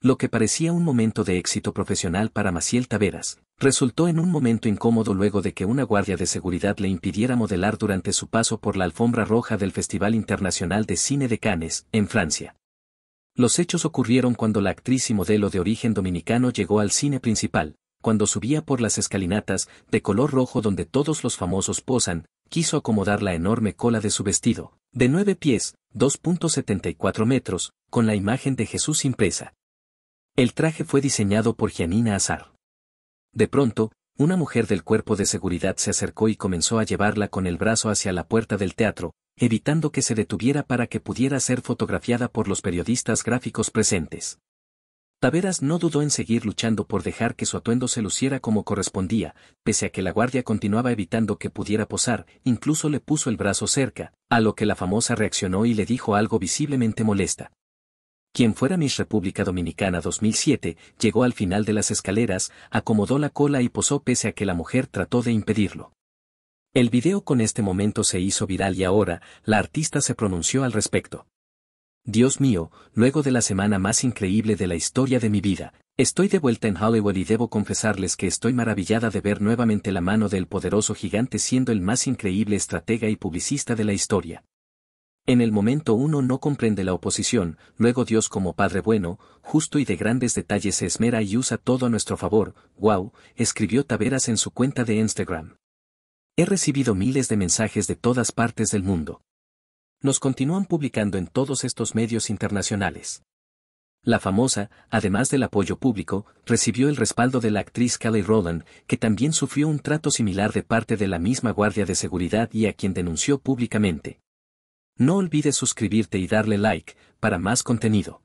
Lo que parecía un momento de éxito profesional para Maciel Taveras, resultó en un momento incómodo luego de que una guardia de seguridad le impidiera modelar durante su paso por la alfombra roja del Festival Internacional de Cine de Cannes, en Francia. Los hechos ocurrieron cuando la actriz y modelo de origen dominicano llegó al cine principal, cuando subía por las escalinatas, de color rojo donde todos los famosos posan, quiso acomodar la enorme cola de su vestido, de 9 pies, 2.74 metros, con la imagen de Jesús impresa el traje fue diseñado por Gianina Azar. De pronto, una mujer del cuerpo de seguridad se acercó y comenzó a llevarla con el brazo hacia la puerta del teatro, evitando que se detuviera para que pudiera ser fotografiada por los periodistas gráficos presentes. Taveras no dudó en seguir luchando por dejar que su atuendo se luciera como correspondía, pese a que la guardia continuaba evitando que pudiera posar, incluso le puso el brazo cerca, a lo que la famosa reaccionó y le dijo algo visiblemente molesta quien fuera Miss República Dominicana 2007, llegó al final de las escaleras, acomodó la cola y posó pese a que la mujer trató de impedirlo. El video con este momento se hizo viral y ahora, la artista se pronunció al respecto. Dios mío, luego de la semana más increíble de la historia de mi vida, estoy de vuelta en Hollywood y debo confesarles que estoy maravillada de ver nuevamente la mano del poderoso gigante siendo el más increíble estratega y publicista de la historia. En el momento uno no comprende la oposición, luego Dios como Padre bueno, justo y de grandes detalles se esmera y usa todo a nuestro favor, wow, escribió Taveras en su cuenta de Instagram. He recibido miles de mensajes de todas partes del mundo. Nos continúan publicando en todos estos medios internacionales. La famosa, además del apoyo público, recibió el respaldo de la actriz Kelly Rowland, que también sufrió un trato similar de parte de la misma Guardia de Seguridad y a quien denunció públicamente. No olvides suscribirte y darle like para más contenido.